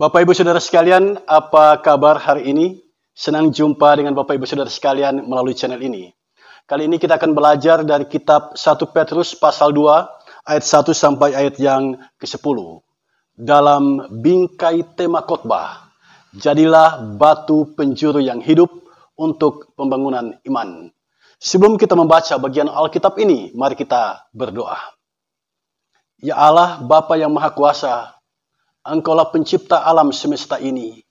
Bapak Ibu Saudara sekalian, apa kabar hari ini? Senang jumpa dengan Bapak Ibu Saudara sekalian melalui channel ini. Kali ini kita akan belajar dari kitab 1 Petrus pasal 2 ayat 1 sampai ayat yang ke-10. Dalam bingkai tema khotbah, jadilah batu penjuru yang hidup untuk pembangunan iman. Sebelum kita membaca bagian Alkitab ini, mari kita berdoa. Ya Allah, Bapa yang Maha Kuasa, Engkaulah pencipta alam semesta ini.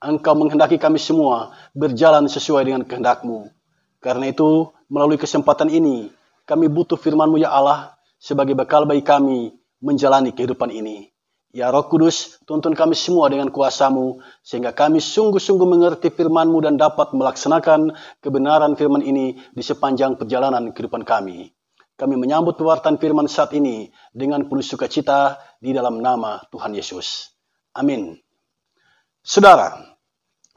Engkau menghendaki kami semua berjalan sesuai dengan kehendakmu. Karena itu, melalui kesempatan ini, kami butuh firmanmu ya Allah sebagai bekal bagi kami menjalani kehidupan ini. Ya Roh Kudus, tuntun kami semua dengan kuasamu, sehingga kami sungguh-sungguh mengerti firmanmu dan dapat melaksanakan kebenaran firman ini di sepanjang perjalanan kehidupan kami. Kami menyambut pewartaan firman saat ini dengan penuh sukacita di dalam nama Tuhan Yesus. Amin. Saudara,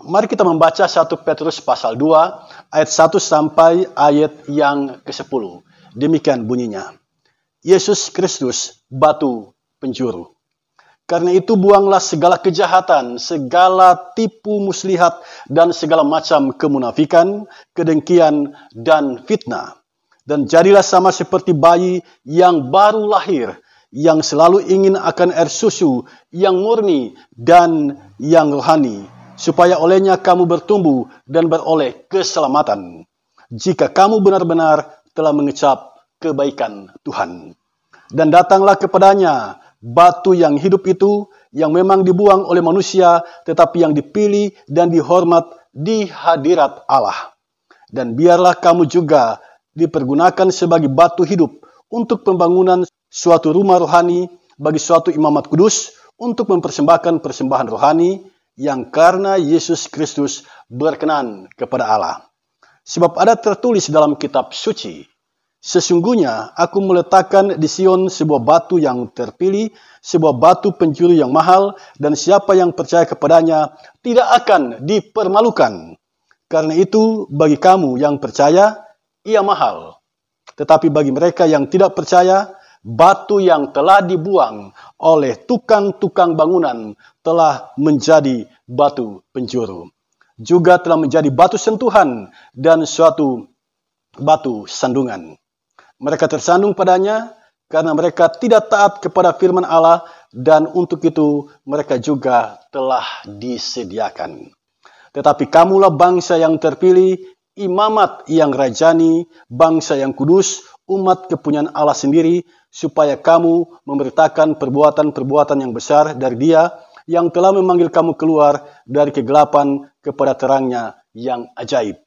mari kita membaca 1 Petrus pasal 2 ayat 1 sampai ayat yang ke-10. Demikian bunyinya. Yesus Kristus, batu penjuru. Karena itu buanglah segala kejahatan, segala tipu muslihat, dan segala macam kemunafikan, kedengkian, dan fitnah. Dan jadilah sama seperti bayi yang baru lahir, yang selalu ingin akan air susu yang murni dan yang rohani, supaya olehnya kamu bertumbuh dan beroleh keselamatan. Jika kamu benar-benar telah mengecap kebaikan Tuhan. Dan datanglah kepadanya batu yang hidup itu yang memang dibuang oleh manusia tetapi yang dipilih dan dihormat di hadirat Allah. Dan biarlah kamu juga dipergunakan sebagai batu hidup untuk pembangunan suatu rumah rohani bagi suatu imamat kudus untuk mempersembahkan persembahan rohani yang karena Yesus Kristus berkenan kepada Allah. Sebab ada tertulis dalam kitab suci, Sesungguhnya aku meletakkan di Sion sebuah batu yang terpilih, sebuah batu pencuri yang mahal, dan siapa yang percaya kepadanya tidak akan dipermalukan. Karena itu, bagi kamu yang percaya, ia mahal. Tetapi bagi mereka yang tidak percaya, batu yang telah dibuang oleh tukang-tukang bangunan telah menjadi batu penjuru. Juga telah menjadi batu sentuhan dan suatu batu sandungan. Mereka tersandung padanya karena mereka tidak taat kepada firman Allah dan untuk itu mereka juga telah disediakan. Tetapi kamulah bangsa yang terpilih, imamat yang rajani, bangsa yang kudus, umat kepunyaan Allah sendiri, supaya kamu memberitakan perbuatan-perbuatan yang besar dari dia, yang telah memanggil kamu keluar dari kegelapan kepada terangnya yang ajaib.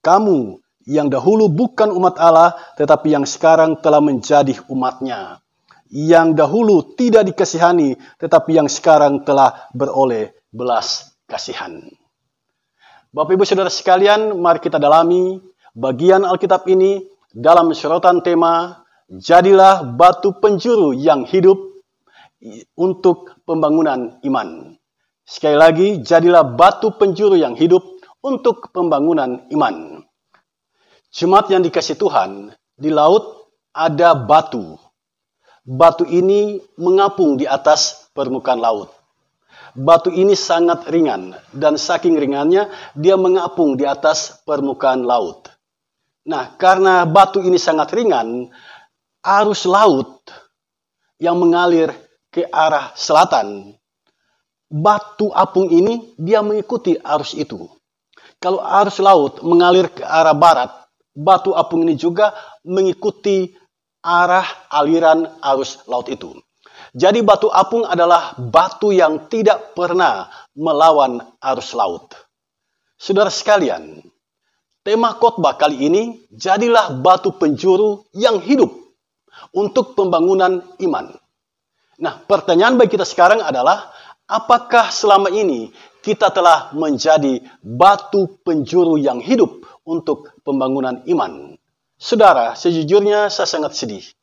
Kamu yang dahulu bukan umat Allah, tetapi yang sekarang telah menjadi umatnya. Yang dahulu tidak dikasihani, tetapi yang sekarang telah beroleh belas kasihan. Bapak Ibu Saudara sekalian, mari kita dalami bagian Alkitab ini dalam sorotan tema Jadilah batu penjuru yang hidup untuk pembangunan iman. Sekali lagi, jadilah batu penjuru yang hidup untuk pembangunan iman. Jemaat yang dikasih Tuhan, di laut ada batu. Batu ini mengapung di atas permukaan laut. Batu ini sangat ringan dan saking ringannya dia mengapung di atas permukaan laut. Nah, karena batu ini sangat ringan, arus laut yang mengalir ke arah selatan, batu apung ini dia mengikuti arus itu. Kalau arus laut mengalir ke arah barat, batu apung ini juga mengikuti arah aliran arus laut itu. Jadi batu apung adalah batu yang tidak pernah melawan arus laut. Saudara sekalian, tema khotbah kali ini jadilah batu penjuru yang hidup untuk pembangunan iman. Nah, pertanyaan bagi kita sekarang adalah apakah selama ini kita telah menjadi batu penjuru yang hidup untuk pembangunan iman? Saudara, sejujurnya saya sangat sedih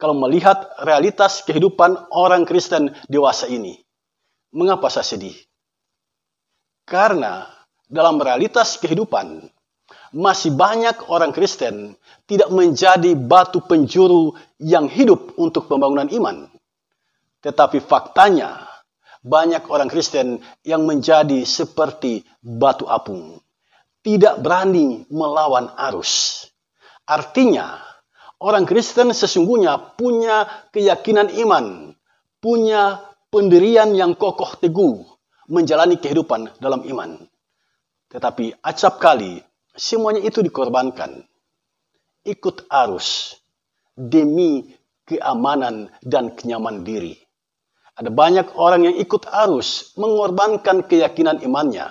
kalau melihat realitas kehidupan orang Kristen dewasa ini. Mengapa saya sedih? Karena dalam realitas kehidupan, masih banyak orang Kristen tidak menjadi batu penjuru yang hidup untuk pembangunan iman. Tetapi faktanya, banyak orang Kristen yang menjadi seperti batu apung. Tidak berani melawan arus. Artinya, Orang Kristen sesungguhnya punya keyakinan iman, punya pendirian yang kokoh teguh, menjalani kehidupan dalam iman. Tetapi acap kali, semuanya itu dikorbankan. Ikut arus demi keamanan dan kenyaman diri. Ada banyak orang yang ikut arus mengorbankan keyakinan imannya.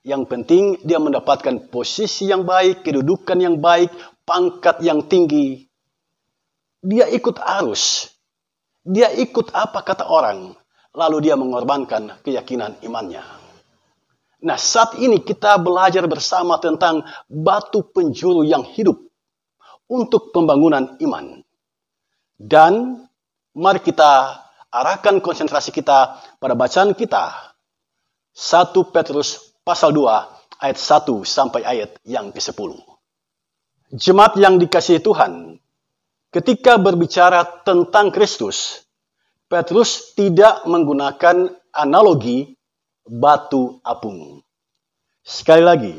Yang penting dia mendapatkan posisi yang baik, kedudukan yang baik, pangkat yang tinggi. Dia ikut arus. Dia ikut apa kata orang. Lalu dia mengorbankan keyakinan imannya. Nah saat ini kita belajar bersama tentang batu penjuru yang hidup untuk pembangunan iman. Dan mari kita arahkan konsentrasi kita pada bacaan kita. 1 Petrus pasal 2 ayat 1 sampai ayat yang ke-10. Jemaat yang dikasihi Tuhan, Ketika berbicara tentang Kristus, Petrus tidak menggunakan analogi batu apung. Sekali lagi,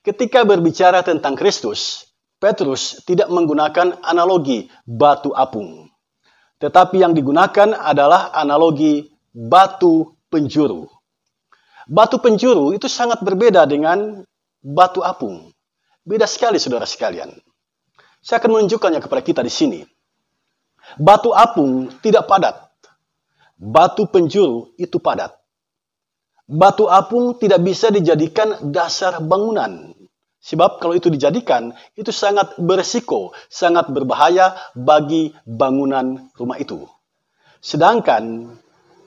ketika berbicara tentang Kristus, Petrus tidak menggunakan analogi batu apung. Tetapi yang digunakan adalah analogi batu penjuru. Batu penjuru itu sangat berbeda dengan batu apung. Beda sekali saudara sekalian. Saya akan menunjukkannya kepada kita di sini. Batu apung tidak padat. Batu penjuru itu padat. Batu apung tidak bisa dijadikan dasar bangunan. Sebab kalau itu dijadikan, itu sangat beresiko, sangat berbahaya bagi bangunan rumah itu. Sedangkan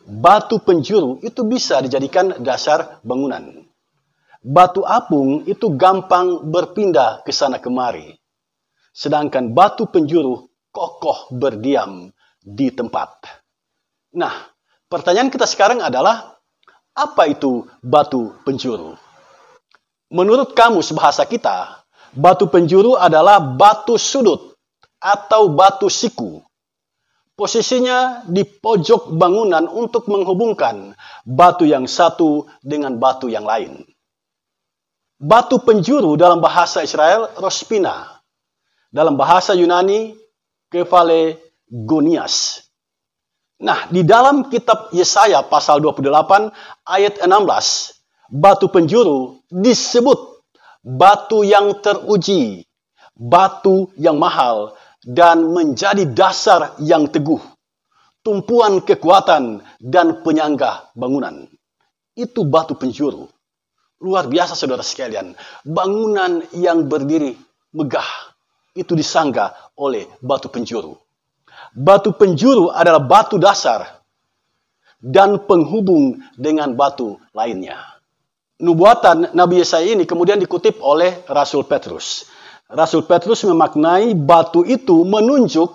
batu penjuru itu bisa dijadikan dasar bangunan. Batu apung itu gampang berpindah ke sana kemari sedangkan batu penjuru kokoh berdiam di tempat. Nah, pertanyaan kita sekarang adalah, apa itu batu penjuru? Menurut kamus bahasa kita, batu penjuru adalah batu sudut atau batu siku. Posisinya di pojok bangunan untuk menghubungkan batu yang satu dengan batu yang lain. Batu penjuru dalam bahasa Israel, Rospina, dalam bahasa Yunani, kefale gonias. Nah, di dalam kitab Yesaya pasal 28 ayat 16, batu penjuru disebut batu yang teruji, batu yang mahal, dan menjadi dasar yang teguh, tumpuan kekuatan dan penyangga bangunan. Itu batu penjuru. Luar biasa saudara sekalian, bangunan yang berdiri megah itu disangga oleh batu penjuru. Batu penjuru adalah batu dasar dan penghubung dengan batu lainnya. Nubuatan Nabi Yesaya ini kemudian dikutip oleh Rasul Petrus. Rasul Petrus memaknai batu itu menunjuk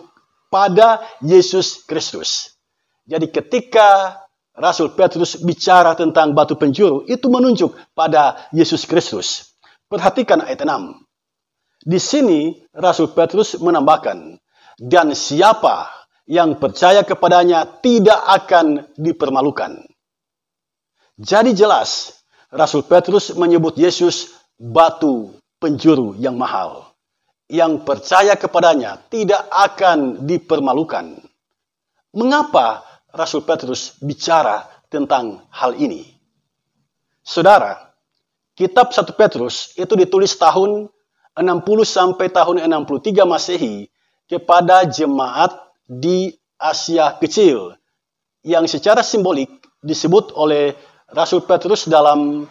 pada Yesus Kristus. Jadi ketika Rasul Petrus bicara tentang batu penjuru, itu menunjuk pada Yesus Kristus. Perhatikan ayat 6. Di sini Rasul Petrus menambahkan, dan siapa yang percaya kepadanya tidak akan dipermalukan. Jadi jelas, Rasul Petrus menyebut Yesus batu penjuru yang mahal. Yang percaya kepadanya tidak akan dipermalukan. Mengapa Rasul Petrus bicara tentang hal ini? Saudara, kitab 1 Petrus itu ditulis tahun 60 sampai tahun 63 Masehi kepada jemaat di Asia Kecil yang secara simbolik disebut oleh Rasul Petrus dalam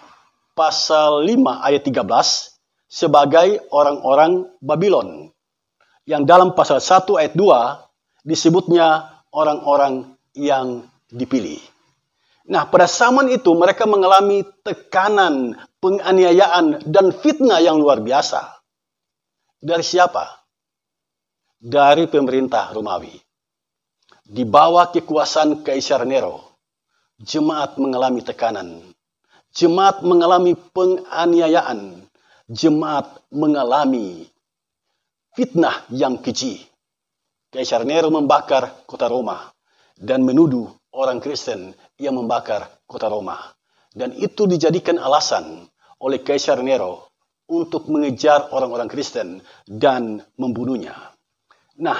pasal 5 ayat 13 sebagai orang-orang Babylon. Yang dalam pasal 1 ayat 2 disebutnya orang-orang yang dipilih. Nah, pada zaman itu mereka mengalami tekanan, penganiayaan, dan fitnah yang luar biasa dari siapa? Dari pemerintah Romawi. Di bawah kekuasaan Kaisar Nero, jemaat mengalami tekanan, jemaat mengalami penganiayaan, jemaat mengalami fitnah yang keji. Kaisar Nero membakar kota Roma dan menuduh orang Kristen yang membakar kota Roma. Dan itu dijadikan alasan oleh Kaisar Nero untuk mengejar orang-orang Kristen dan membunuhnya. Nah,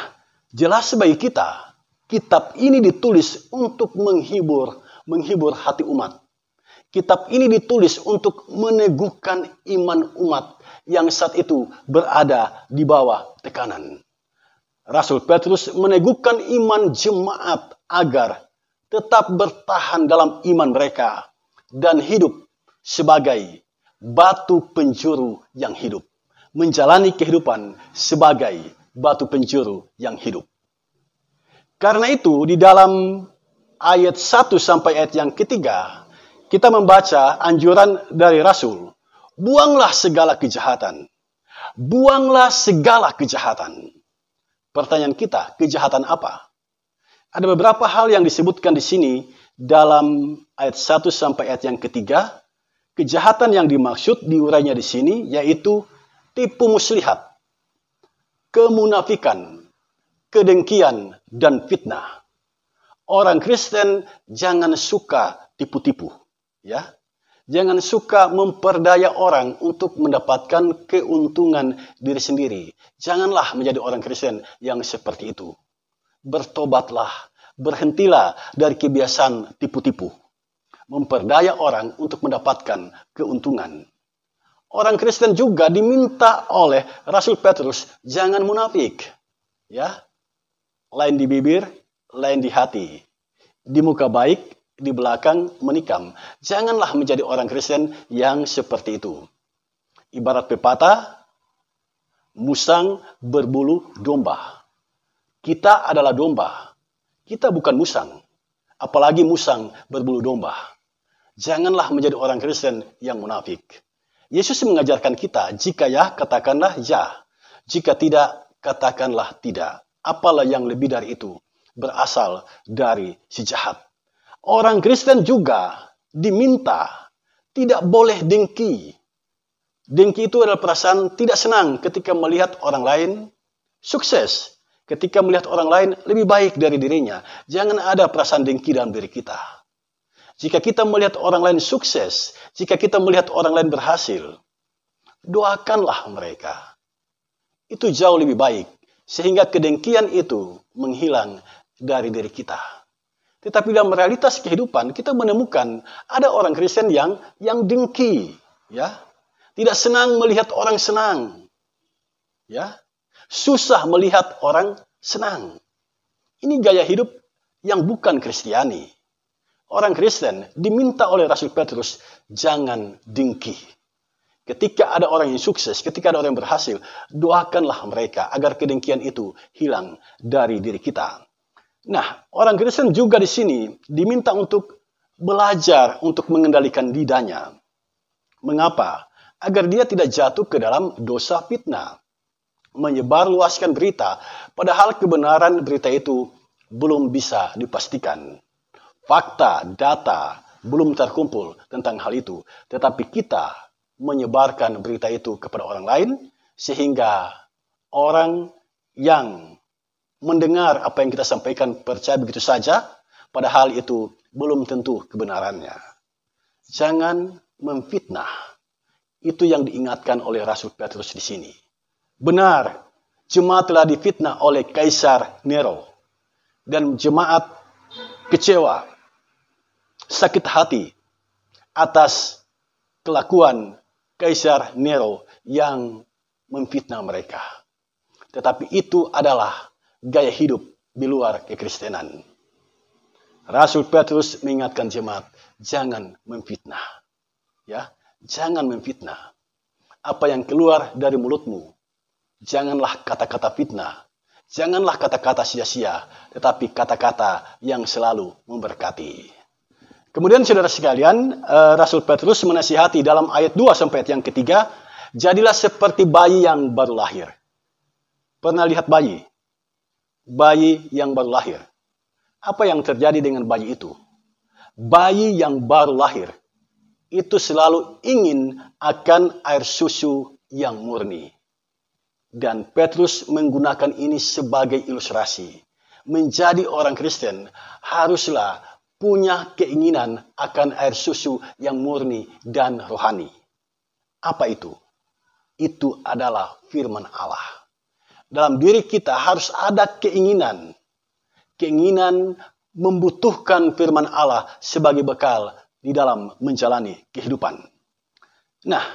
jelas bagi kita, kitab ini ditulis untuk menghibur, menghibur hati umat. Kitab ini ditulis untuk meneguhkan iman umat yang saat itu berada di bawah tekanan. Rasul Petrus meneguhkan iman jemaat agar tetap bertahan dalam iman mereka dan hidup sebagai batu penjuru yang hidup. Menjalani kehidupan sebagai batu penjuru yang hidup. Karena itu, di dalam ayat 1 sampai ayat yang ketiga, kita membaca anjuran dari Rasul. Buanglah segala kejahatan. Buanglah segala kejahatan. Pertanyaan kita, kejahatan apa? Ada beberapa hal yang disebutkan di sini dalam ayat 1 sampai ayat yang ketiga Kejahatan yang dimaksud diurainya di sini yaitu tipu muslihat, kemunafikan, kedengkian, dan fitnah. Orang Kristen jangan suka tipu-tipu, ya. Jangan suka memperdaya orang untuk mendapatkan keuntungan diri sendiri. Janganlah menjadi orang Kristen yang seperti itu. Bertobatlah, berhentilah dari kebiasaan tipu-tipu memperdaya orang untuk mendapatkan keuntungan. Orang Kristen juga diminta oleh Rasul Petrus jangan munafik. Ya. Lain di bibir, lain di hati. Di muka baik, di belakang menikam. Janganlah menjadi orang Kristen yang seperti itu. Ibarat pepatah, musang berbulu domba. Kita adalah domba. Kita bukan musang. Apalagi musang berbulu domba. Janganlah menjadi orang Kristen yang munafik. Yesus mengajarkan kita, jika ya, katakanlah ya. Jika tidak, katakanlah tidak. Apalah yang lebih dari itu berasal dari si jahat. Orang Kristen juga diminta tidak boleh dengki. Dengki itu adalah perasaan tidak senang ketika melihat orang lain sukses, ketika melihat orang lain lebih baik dari dirinya. Jangan ada perasaan dengki dalam diri kita. Jika kita melihat orang lain sukses, jika kita melihat orang lain berhasil, doakanlah mereka. Itu jauh lebih baik, sehingga kedengkian itu menghilang dari diri kita. Tetapi dalam realitas kehidupan kita menemukan ada orang Kristen yang yang dengki, ya. Tidak senang melihat orang senang. Ya. Susah melihat orang senang. Ini gaya hidup yang bukan Kristiani orang Kristen diminta oleh Rasul Petrus jangan dengki. Ketika ada orang yang sukses, ketika ada orang yang berhasil, doakanlah mereka agar kedengkian itu hilang dari diri kita. Nah, orang Kristen juga di sini diminta untuk belajar untuk mengendalikan lidahnya. Mengapa? Agar dia tidak jatuh ke dalam dosa fitnah. Menyebar luaskan berita, padahal kebenaran berita itu belum bisa dipastikan fakta, data belum terkumpul tentang hal itu, tetapi kita menyebarkan berita itu kepada orang lain sehingga orang yang mendengar apa yang kita sampaikan percaya begitu saja, padahal itu belum tentu kebenarannya. Jangan memfitnah. Itu yang diingatkan oleh Rasul Petrus di sini. Benar, jemaat telah difitnah oleh Kaisar Nero. Dan jemaat kecewa sakit hati atas kelakuan Kaisar Nero yang memfitnah mereka. Tetapi itu adalah gaya hidup di luar kekristenan. Rasul Petrus mengingatkan jemaat, jangan memfitnah. Ya, jangan memfitnah. Apa yang keluar dari mulutmu, janganlah kata-kata fitnah. Janganlah kata-kata sia-sia, tetapi kata-kata yang selalu memberkati. Kemudian saudara sekalian, eh, Rasul Petrus menasihati dalam ayat 2 sampai ayat yang ketiga, jadilah seperti bayi yang baru lahir. Pernah lihat bayi? Bayi yang baru lahir. Apa yang terjadi dengan bayi itu? Bayi yang baru lahir itu selalu ingin akan air susu yang murni. Dan Petrus menggunakan ini sebagai ilustrasi. Menjadi orang Kristen haruslah punya keinginan akan air susu yang murni dan rohani. Apa itu? Itu adalah firman Allah. Dalam diri kita harus ada keinginan. Keinginan membutuhkan firman Allah sebagai bekal di dalam menjalani kehidupan. Nah,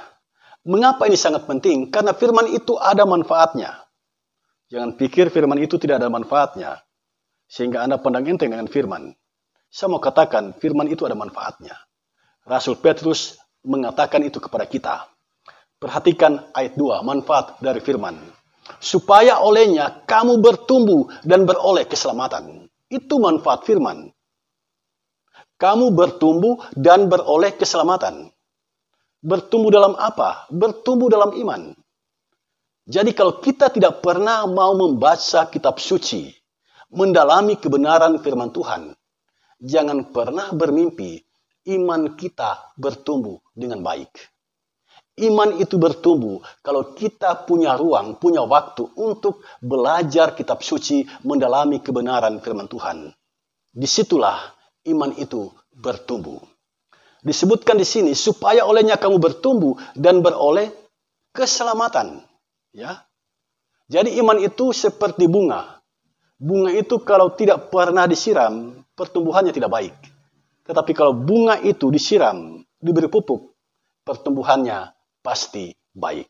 mengapa ini sangat penting? Karena firman itu ada manfaatnya. Jangan pikir firman itu tidak ada manfaatnya. Sehingga Anda pandang enteng dengan firman. Saya mau katakan firman itu ada manfaatnya. Rasul Petrus mengatakan itu kepada kita. Perhatikan ayat 2, manfaat dari firman. Supaya olehnya kamu bertumbuh dan beroleh keselamatan. Itu manfaat firman. Kamu bertumbuh dan beroleh keselamatan. Bertumbuh dalam apa? Bertumbuh dalam iman. Jadi kalau kita tidak pernah mau membaca kitab suci, mendalami kebenaran firman Tuhan, jangan pernah bermimpi iman kita bertumbuh dengan baik. Iman itu bertumbuh kalau kita punya ruang, punya waktu untuk belajar kitab suci, mendalami kebenaran firman Tuhan. Disitulah iman itu bertumbuh. Disebutkan di sini supaya olehnya kamu bertumbuh dan beroleh keselamatan. Ya, jadi iman itu seperti bunga bunga itu kalau tidak pernah disiram, pertumbuhannya tidak baik. Tetapi kalau bunga itu disiram, diberi pupuk, pertumbuhannya pasti baik.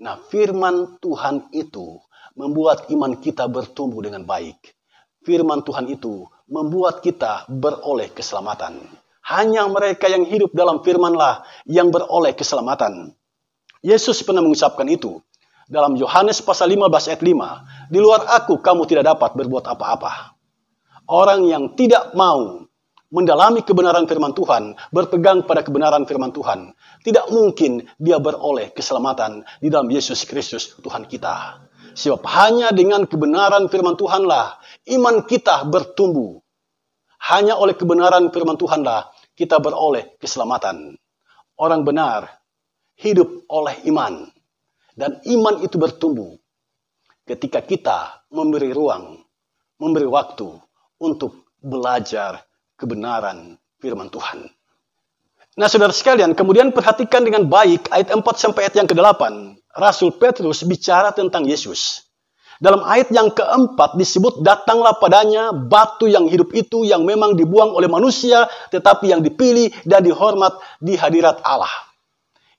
Nah, firman Tuhan itu membuat iman kita bertumbuh dengan baik. Firman Tuhan itu membuat kita beroleh keselamatan. Hanya mereka yang hidup dalam firmanlah yang beroleh keselamatan. Yesus pernah mengucapkan itu dalam Yohanes pasal 15 ayat 5, di luar aku kamu tidak dapat berbuat apa-apa. Orang yang tidak mau mendalami kebenaran firman Tuhan, berpegang pada kebenaran firman Tuhan, tidak mungkin dia beroleh keselamatan di dalam Yesus Kristus Tuhan kita. Sebab hanya dengan kebenaran firman Tuhanlah iman kita bertumbuh. Hanya oleh kebenaran firman Tuhanlah kita beroleh keselamatan. Orang benar hidup oleh iman. Dan iman itu bertumbuh ketika kita memberi ruang, memberi waktu untuk belajar kebenaran firman Tuhan. Nah, saudara sekalian, kemudian perhatikan dengan baik ayat 4 sampai ayat yang ke-8. Rasul Petrus bicara tentang Yesus. Dalam ayat yang keempat disebut datanglah padanya batu yang hidup itu yang memang dibuang oleh manusia tetapi yang dipilih dan dihormat di hadirat Allah.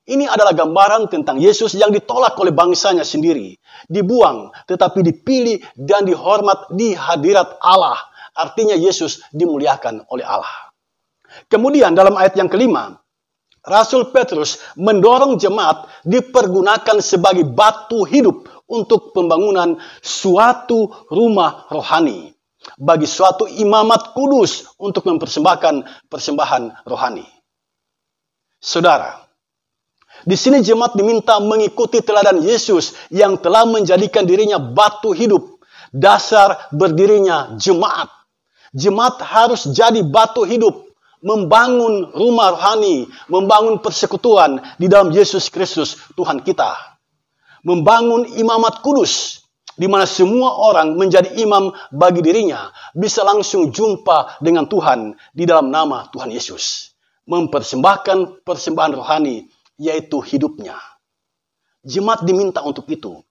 Ini adalah gambaran tentang Yesus yang ditolak oleh bangsanya sendiri, dibuang, tetapi dipilih dan dihormat di hadirat Allah. Artinya Yesus dimuliakan oleh Allah. Kemudian dalam ayat yang kelima, Rasul Petrus mendorong jemaat dipergunakan sebagai batu hidup untuk pembangunan suatu rumah rohani bagi suatu imamat kudus untuk mempersembahkan persembahan rohani. Saudara, di sini jemaat diminta mengikuti teladan Yesus yang telah menjadikan dirinya batu hidup, dasar berdirinya jemaat. Jemaat harus jadi batu hidup, membangun rumah rohani, membangun persekutuan di dalam Yesus Kristus Tuhan kita. Membangun imamat kudus, di mana semua orang menjadi imam bagi dirinya, bisa langsung jumpa dengan Tuhan di dalam nama Tuhan Yesus. Mempersembahkan persembahan rohani yaitu hidupnya. Jemaat diminta untuk itu,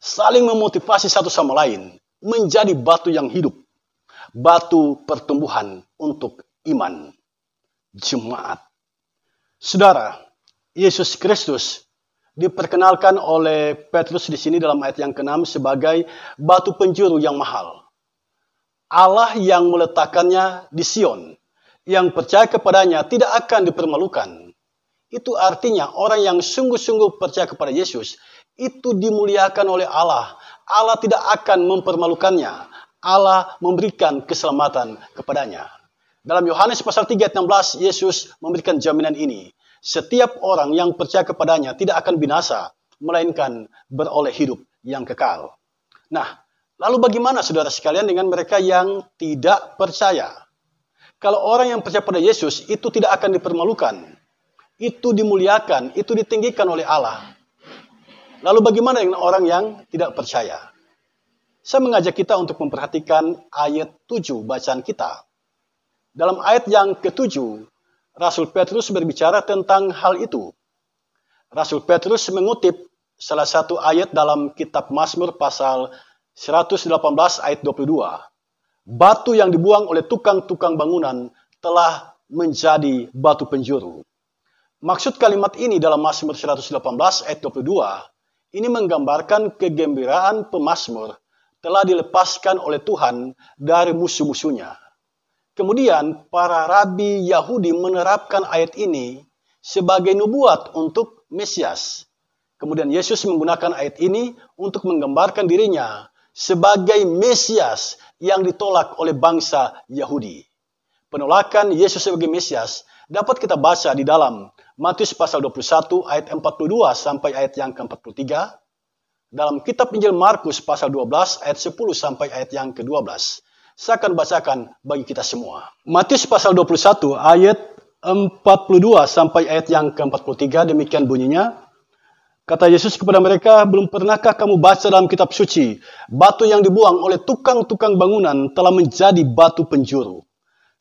saling memotivasi satu sama lain, menjadi batu yang hidup, batu pertumbuhan untuk iman. Jemaat. Saudara, Yesus Kristus diperkenalkan oleh Petrus di sini dalam ayat yang ke-6 sebagai batu penjuru yang mahal. Allah yang meletakkannya di Sion, yang percaya kepadanya tidak akan dipermalukan. Itu artinya orang yang sungguh-sungguh percaya kepada Yesus itu dimuliakan oleh Allah. Allah tidak akan mempermalukannya. Allah memberikan keselamatan kepadanya. Dalam Yohanes pasal 3 ayat 16, Yesus memberikan jaminan ini. Setiap orang yang percaya kepadanya tidak akan binasa, melainkan beroleh hidup yang kekal. Nah, lalu bagaimana saudara sekalian dengan mereka yang tidak percaya? Kalau orang yang percaya pada Yesus itu tidak akan dipermalukan, itu dimuliakan, itu ditinggikan oleh Allah. Lalu bagaimana dengan orang yang tidak percaya? Saya mengajak kita untuk memperhatikan ayat 7 bacaan kita. Dalam ayat yang ketujuh, Rasul Petrus berbicara tentang hal itu. Rasul Petrus mengutip salah satu ayat dalam kitab Mazmur pasal 118 ayat 22. Batu yang dibuang oleh tukang-tukang bangunan telah menjadi batu penjuru. Maksud kalimat ini dalam Mazmur 118 ayat 22 ini menggambarkan kegembiraan pemazmur telah dilepaskan oleh Tuhan dari musuh-musuhnya. Kemudian para rabi Yahudi menerapkan ayat ini sebagai nubuat untuk Mesias. Kemudian Yesus menggunakan ayat ini untuk menggambarkan dirinya sebagai Mesias yang ditolak oleh bangsa Yahudi. Penolakan Yesus sebagai Mesias dapat kita baca di dalam Matius pasal 21 ayat 42 sampai ayat yang ke-43. Dalam kitab Injil Markus pasal 12 ayat 10 sampai ayat yang ke-12. Saya akan bacakan bagi kita semua. Matius pasal 21 ayat 42 sampai ayat yang ke-43 demikian bunyinya. Kata Yesus kepada mereka, belum pernahkah kamu baca dalam kitab suci, batu yang dibuang oleh tukang-tukang bangunan telah menjadi batu penjuru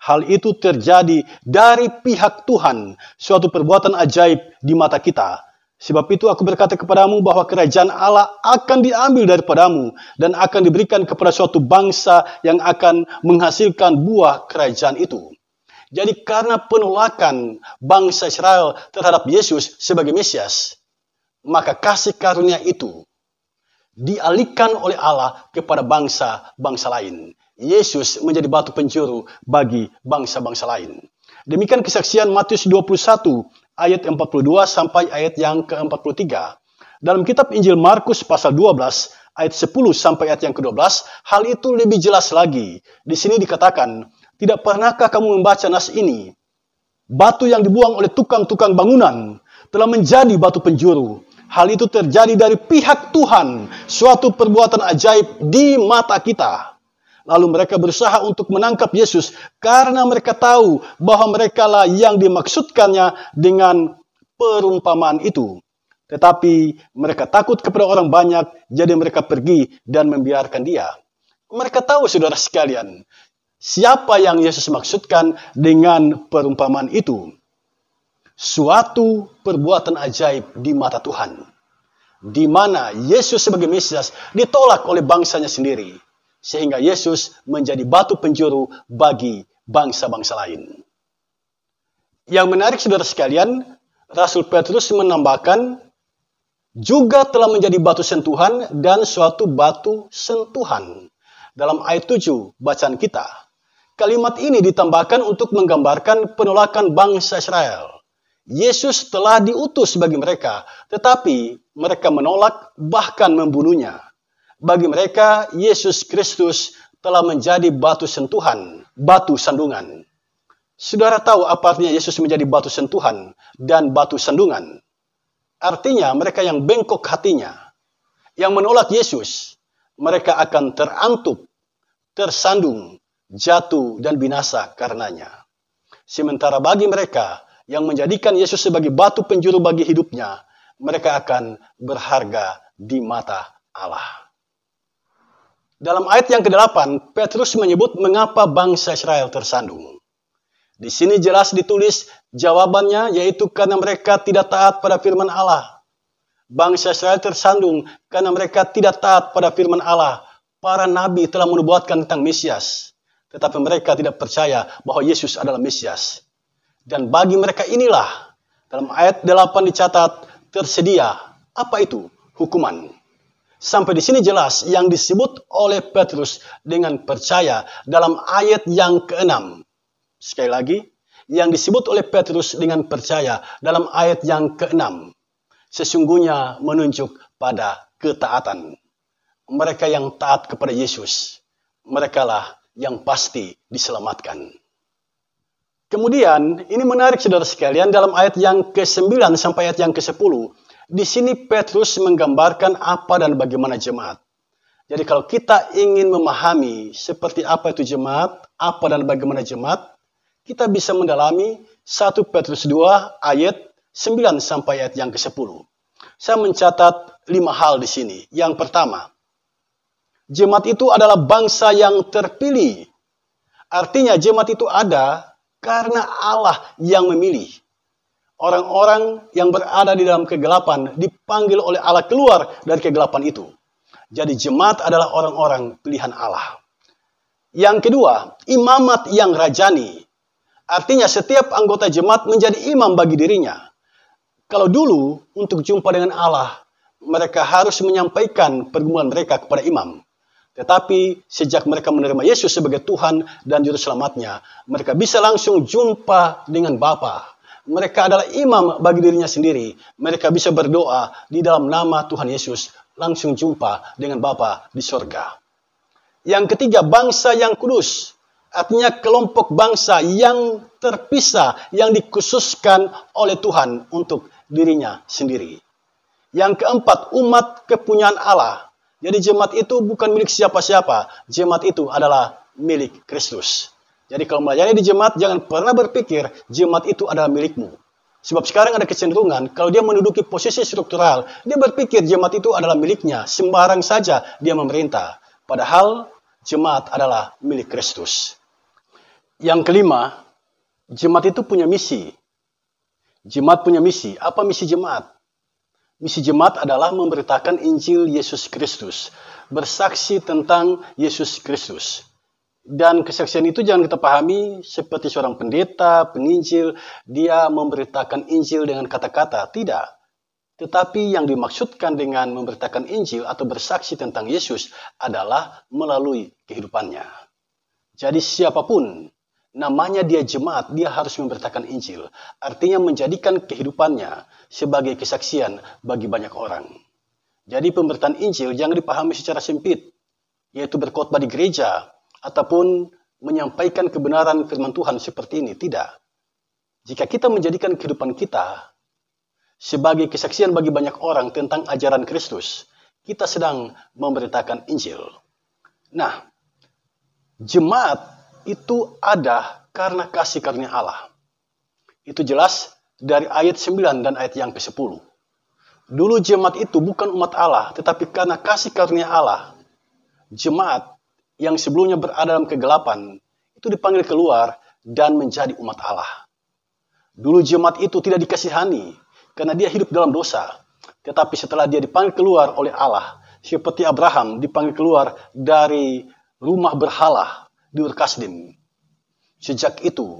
hal itu terjadi dari pihak Tuhan, suatu perbuatan ajaib di mata kita. Sebab itu aku berkata kepadamu bahwa kerajaan Allah akan diambil daripadamu dan akan diberikan kepada suatu bangsa yang akan menghasilkan buah kerajaan itu. Jadi karena penolakan bangsa Israel terhadap Yesus sebagai Mesias, maka kasih karunia itu dialihkan oleh Allah kepada bangsa-bangsa lain. Yesus menjadi batu penjuru bagi bangsa-bangsa lain. Demikian kesaksian Matius 21 ayat 42 sampai ayat yang ke-43. Dalam kitab Injil Markus pasal 12 ayat 10 sampai ayat yang ke-12, hal itu lebih jelas lagi. Di sini dikatakan, tidak pernahkah kamu membaca nas ini? Batu yang dibuang oleh tukang-tukang bangunan telah menjadi batu penjuru. Hal itu terjadi dari pihak Tuhan, suatu perbuatan ajaib di mata kita. Lalu mereka berusaha untuk menangkap Yesus karena mereka tahu bahwa merekalah yang dimaksudkannya dengan perumpamaan itu. Tetapi mereka takut kepada orang banyak, jadi mereka pergi dan membiarkan dia. Mereka tahu, saudara sekalian, siapa yang Yesus maksudkan dengan perumpamaan itu. Suatu perbuatan ajaib di mata Tuhan, di mana Yesus sebagai Mesias ditolak oleh bangsanya sendiri sehingga Yesus menjadi batu penjuru bagi bangsa-bangsa lain. Yang menarik saudara sekalian, Rasul Petrus menambahkan juga telah menjadi batu sentuhan dan suatu batu sentuhan. Dalam ayat 7 bacaan kita, kalimat ini ditambahkan untuk menggambarkan penolakan bangsa Israel. Yesus telah diutus bagi mereka, tetapi mereka menolak bahkan membunuhnya. Bagi mereka, Yesus Kristus telah menjadi batu sentuhan, batu sandungan. Saudara tahu apa artinya Yesus menjadi batu sentuhan dan batu sandungan? Artinya mereka yang bengkok hatinya, yang menolak Yesus, mereka akan terantuk, tersandung, jatuh, dan binasa karenanya. Sementara bagi mereka yang menjadikan Yesus sebagai batu penjuru bagi hidupnya, mereka akan berharga di mata Allah. Dalam ayat yang ke-8, Petrus menyebut mengapa bangsa Israel tersandung. Di sini jelas ditulis jawabannya yaitu karena mereka tidak taat pada firman Allah. Bangsa Israel tersandung karena mereka tidak taat pada firman Allah. Para nabi telah menubuatkan tentang Mesias, tetapi mereka tidak percaya bahwa Yesus adalah Mesias. Dan bagi mereka inilah dalam ayat 8 dicatat tersedia apa itu hukuman. Sampai di sini jelas yang disebut oleh Petrus dengan percaya dalam ayat yang keenam. Sekali lagi, yang disebut oleh Petrus dengan percaya dalam ayat yang keenam sesungguhnya menunjuk pada ketaatan. Mereka yang taat kepada Yesus, merekalah yang pasti diselamatkan. Kemudian, ini menarik saudara sekalian dalam ayat yang ke-9 sampai ayat yang ke-10 di sini Petrus menggambarkan apa dan bagaimana jemaat. Jadi kalau kita ingin memahami seperti apa itu jemaat, apa dan bagaimana jemaat, kita bisa mendalami 1 Petrus 2 ayat 9 sampai ayat yang ke-10. Saya mencatat lima hal di sini. Yang pertama, jemaat itu adalah bangsa yang terpilih. Artinya jemaat itu ada karena Allah yang memilih. Orang-orang yang berada di dalam kegelapan dipanggil oleh Allah keluar dari kegelapan itu. Jadi jemaat adalah orang-orang pilihan Allah. Yang kedua, imamat yang rajani. Artinya setiap anggota jemaat menjadi imam bagi dirinya. Kalau dulu untuk jumpa dengan Allah, mereka harus menyampaikan pergumulan mereka kepada imam. Tetapi sejak mereka menerima Yesus sebagai Tuhan dan Juru Selamatnya, mereka bisa langsung jumpa dengan Bapa. Mereka adalah imam bagi dirinya sendiri. Mereka bisa berdoa di dalam nama Tuhan Yesus. Langsung jumpa dengan Bapa di sorga. Yang ketiga, bangsa yang kudus. Artinya kelompok bangsa yang terpisah, yang dikhususkan oleh Tuhan untuk dirinya sendiri. Yang keempat, umat kepunyaan Allah. Jadi jemaat itu bukan milik siapa-siapa. Jemaat itu adalah milik Kristus. Jadi kalau melayani di jemaat, jangan pernah berpikir jemaat itu adalah milikmu. Sebab sekarang ada kecenderungan, kalau dia menduduki posisi struktural, dia berpikir jemaat itu adalah miliknya, sembarang saja dia memerintah. Padahal jemaat adalah milik Kristus. Yang kelima, jemaat itu punya misi. Jemaat punya misi. Apa misi jemaat? Misi jemaat adalah memberitakan Injil Yesus Kristus, bersaksi tentang Yesus Kristus. Dan kesaksian itu jangan kita pahami seperti seorang pendeta, penginjil, dia memberitakan Injil dengan kata-kata. Tidak. Tetapi yang dimaksudkan dengan memberitakan Injil atau bersaksi tentang Yesus adalah melalui kehidupannya. Jadi siapapun namanya dia jemaat, dia harus memberitakan Injil. Artinya menjadikan kehidupannya sebagai kesaksian bagi banyak orang. Jadi pemberitaan Injil jangan dipahami secara sempit, yaitu berkhotbah di gereja, ataupun menyampaikan kebenaran firman Tuhan seperti ini. Tidak. Jika kita menjadikan kehidupan kita sebagai kesaksian bagi banyak orang tentang ajaran Kristus, kita sedang memberitakan Injil. Nah, jemaat itu ada karena kasih karunia Allah. Itu jelas dari ayat 9 dan ayat yang ke-10. Dulu jemaat itu bukan umat Allah, tetapi karena kasih karunia Allah, jemaat yang sebelumnya berada dalam kegelapan itu dipanggil keluar dan menjadi umat Allah. Dulu jemaat itu tidak dikasihani karena dia hidup dalam dosa. Tetapi setelah dia dipanggil keluar oleh Allah, seperti Abraham dipanggil keluar dari rumah berhala di Ur Sejak itu,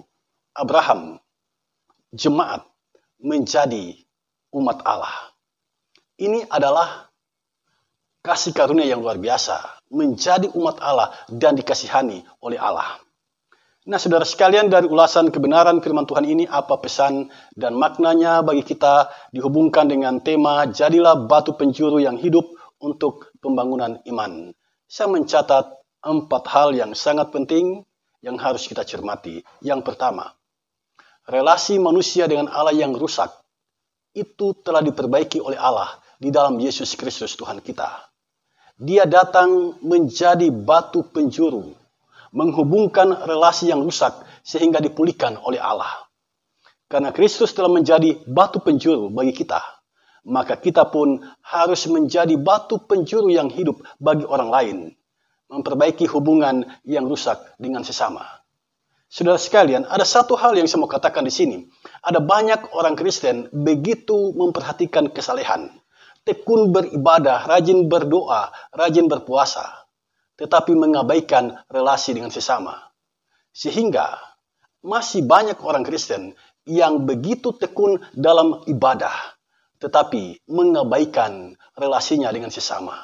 Abraham, jemaat, menjadi umat Allah. Ini adalah kasih karunia yang luar biasa, menjadi umat Allah dan dikasihani oleh Allah. Nah, saudara sekalian, dari ulasan kebenaran firman Tuhan ini, apa pesan dan maknanya bagi kita dihubungkan dengan tema "Jadilah Batu Penjuru yang Hidup untuk Pembangunan Iman". Saya mencatat empat hal yang sangat penting yang harus kita cermati. Yang pertama, relasi manusia dengan Allah yang rusak itu telah diperbaiki oleh Allah di dalam Yesus Kristus Tuhan kita. Dia datang menjadi batu penjuru, menghubungkan relasi yang rusak sehingga dipulihkan oleh Allah. Karena Kristus telah menjadi batu penjuru bagi kita, maka kita pun harus menjadi batu penjuru yang hidup bagi orang lain, memperbaiki hubungan yang rusak dengan sesama. Saudara sekalian, ada satu hal yang saya mau katakan di sini. Ada banyak orang Kristen begitu memperhatikan kesalehan tekun beribadah, rajin berdoa, rajin berpuasa, tetapi mengabaikan relasi dengan sesama. Sehingga masih banyak orang Kristen yang begitu tekun dalam ibadah, tetapi mengabaikan relasinya dengan sesama.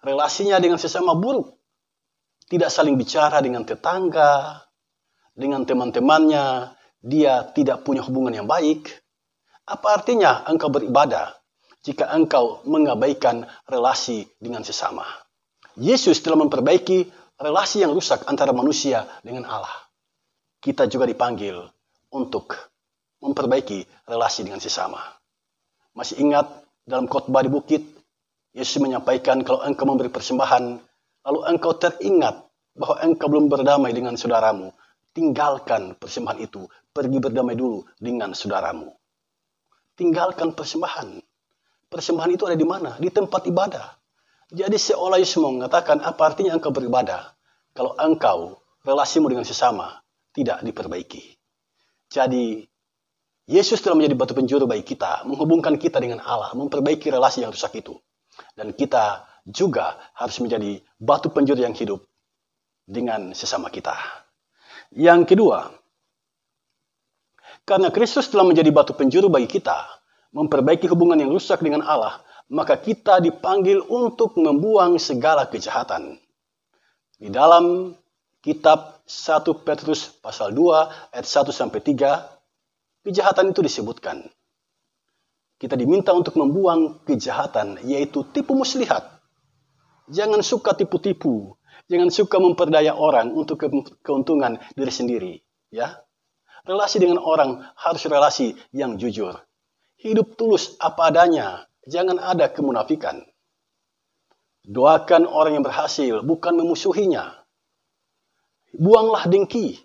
Relasinya dengan sesama buruk. Tidak saling bicara dengan tetangga, dengan teman-temannya, dia tidak punya hubungan yang baik. Apa artinya engkau beribadah, jika engkau mengabaikan relasi dengan sesama. Yesus telah memperbaiki relasi yang rusak antara manusia dengan Allah. Kita juga dipanggil untuk memperbaiki relasi dengan sesama. Masih ingat dalam khotbah di bukit, Yesus menyampaikan kalau engkau memberi persembahan, lalu engkau teringat bahwa engkau belum berdamai dengan saudaramu, tinggalkan persembahan itu, pergi berdamai dulu dengan saudaramu. Tinggalkan persembahan. Persembahan itu ada di mana? Di tempat ibadah. Jadi seolah Yesus mengatakan apa artinya engkau beribadah kalau engkau relasimu dengan sesama tidak diperbaiki. Jadi Yesus telah menjadi batu penjuru bagi kita, menghubungkan kita dengan Allah, memperbaiki relasi yang rusak itu. Dan kita juga harus menjadi batu penjuru yang hidup dengan sesama kita. Yang kedua, karena Kristus telah menjadi batu penjuru bagi kita, memperbaiki hubungan yang rusak dengan Allah, maka kita dipanggil untuk membuang segala kejahatan. Di dalam kitab 1 Petrus pasal 2 ayat 1 sampai 3, kejahatan itu disebutkan. Kita diminta untuk membuang kejahatan, yaitu tipu muslihat. Jangan suka tipu-tipu, jangan suka memperdaya orang untuk keuntungan diri sendiri, ya. Relasi dengan orang harus relasi yang jujur, Hidup tulus apa adanya, jangan ada kemunafikan. Doakan orang yang berhasil, bukan memusuhinya. Buanglah dengki,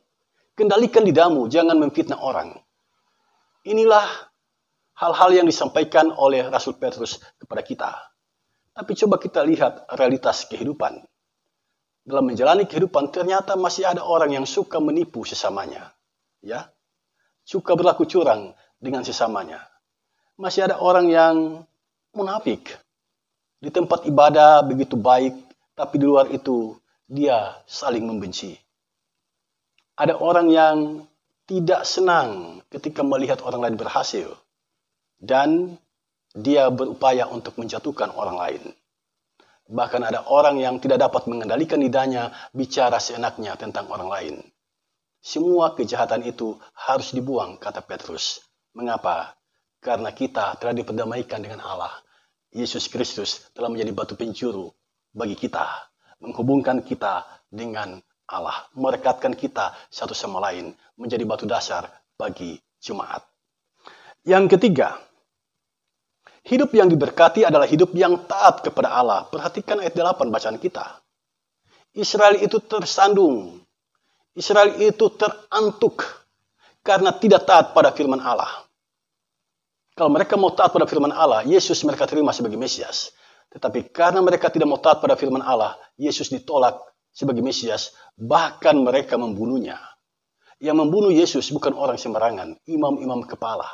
kendalikan lidahmu, jangan memfitnah orang. Inilah hal-hal yang disampaikan oleh Rasul Petrus kepada kita. Tapi coba kita lihat realitas kehidupan. Dalam menjalani kehidupan ternyata masih ada orang yang suka menipu sesamanya, ya. Suka berlaku curang dengan sesamanya masih ada orang yang munafik. Di tempat ibadah begitu baik, tapi di luar itu dia saling membenci. Ada orang yang tidak senang ketika melihat orang lain berhasil dan dia berupaya untuk menjatuhkan orang lain. Bahkan ada orang yang tidak dapat mengendalikan lidahnya bicara seenaknya tentang orang lain. Semua kejahatan itu harus dibuang, kata Petrus. Mengapa? Karena kita telah diperdamaikan dengan Allah. Yesus Kristus telah menjadi batu pencuru bagi kita. Menghubungkan kita dengan Allah. Merekatkan kita satu sama lain. Menjadi batu dasar bagi jemaat. Yang ketiga, hidup yang diberkati adalah hidup yang taat kepada Allah. Perhatikan ayat 8 bacaan kita. Israel itu tersandung. Israel itu terantuk karena tidak taat pada firman Allah. Kalau mereka mau taat pada firman Allah, Yesus mereka terima sebagai Mesias. Tetapi karena mereka tidak mau taat pada firman Allah, Yesus ditolak sebagai Mesias, bahkan mereka membunuhnya. Yang membunuh Yesus bukan orang sembarangan, imam-imam kepala.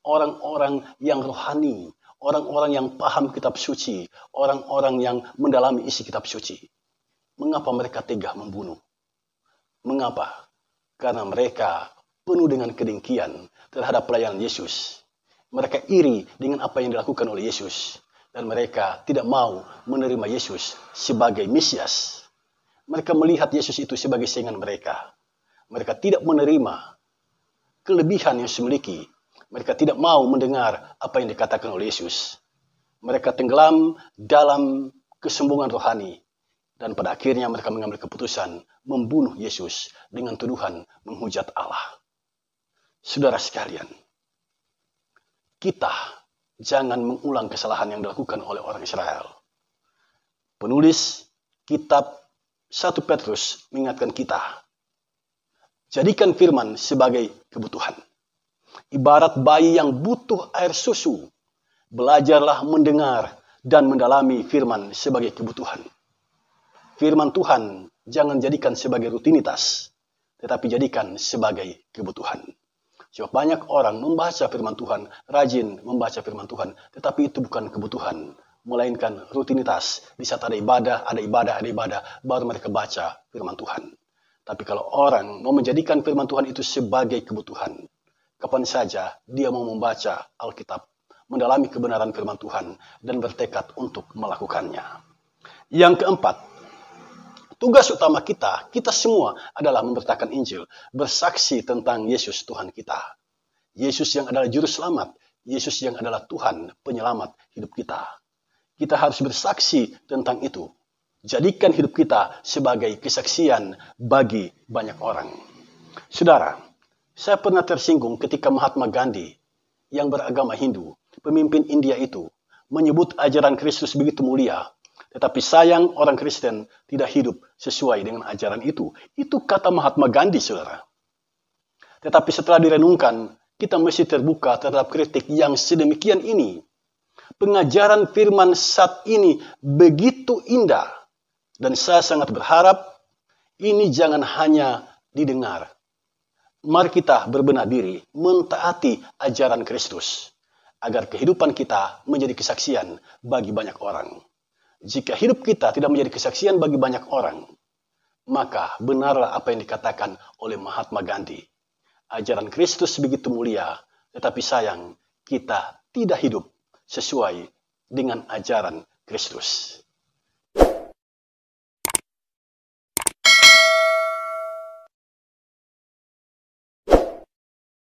Orang-orang yang rohani, orang-orang yang paham kitab suci, orang-orang yang mendalami isi kitab suci. Mengapa mereka tega membunuh? Mengapa? Karena mereka penuh dengan kedengkian terhadap pelayanan Yesus. Mereka iri dengan apa yang dilakukan oleh Yesus. Dan mereka tidak mau menerima Yesus sebagai Mesias. Mereka melihat Yesus itu sebagai saingan mereka. Mereka tidak menerima kelebihan yang dimiliki. Mereka tidak mau mendengar apa yang dikatakan oleh Yesus. Mereka tenggelam dalam kesombongan rohani dan pada akhirnya mereka mengambil keputusan membunuh Yesus dengan tuduhan menghujat Allah. Saudara sekalian, kita jangan mengulang kesalahan yang dilakukan oleh orang Israel. Penulis kitab 1 Petrus mengingatkan kita, jadikan firman sebagai kebutuhan. Ibarat bayi yang butuh air susu, belajarlah mendengar dan mendalami firman sebagai kebutuhan. Firman Tuhan jangan jadikan sebagai rutinitas, tetapi jadikan sebagai kebutuhan. Sebab banyak orang membaca firman Tuhan, rajin membaca firman Tuhan, tetapi itu bukan kebutuhan, melainkan rutinitas. Di saat ada ibadah, ada ibadah, ada ibadah, baru mereka baca firman Tuhan. Tapi kalau orang mau menjadikan firman Tuhan itu sebagai kebutuhan, kapan saja dia mau membaca Alkitab, mendalami kebenaran firman Tuhan, dan bertekad untuk melakukannya. Yang keempat, Tugas utama kita, kita semua adalah memberitakan Injil, bersaksi tentang Yesus Tuhan kita. Yesus yang adalah juru selamat, Yesus yang adalah Tuhan penyelamat hidup kita. Kita harus bersaksi tentang itu. Jadikan hidup kita sebagai kesaksian bagi banyak orang. Saudara, saya pernah tersinggung ketika Mahatma Gandhi yang beragama Hindu, pemimpin India itu, menyebut ajaran Kristus begitu mulia tetapi sayang orang Kristen tidak hidup sesuai dengan ajaran itu. Itu kata Mahatma Gandhi, saudara. Tetapi setelah direnungkan, kita mesti terbuka terhadap kritik yang sedemikian ini. Pengajaran firman saat ini begitu indah. Dan saya sangat berharap ini jangan hanya didengar. Mari kita berbenah diri, mentaati ajaran Kristus agar kehidupan kita menjadi kesaksian bagi banyak orang. Jika hidup kita tidak menjadi kesaksian bagi banyak orang, maka benarlah apa yang dikatakan oleh Mahatma Gandhi. Ajaran Kristus begitu mulia, tetapi sayang kita tidak hidup sesuai dengan ajaran Kristus.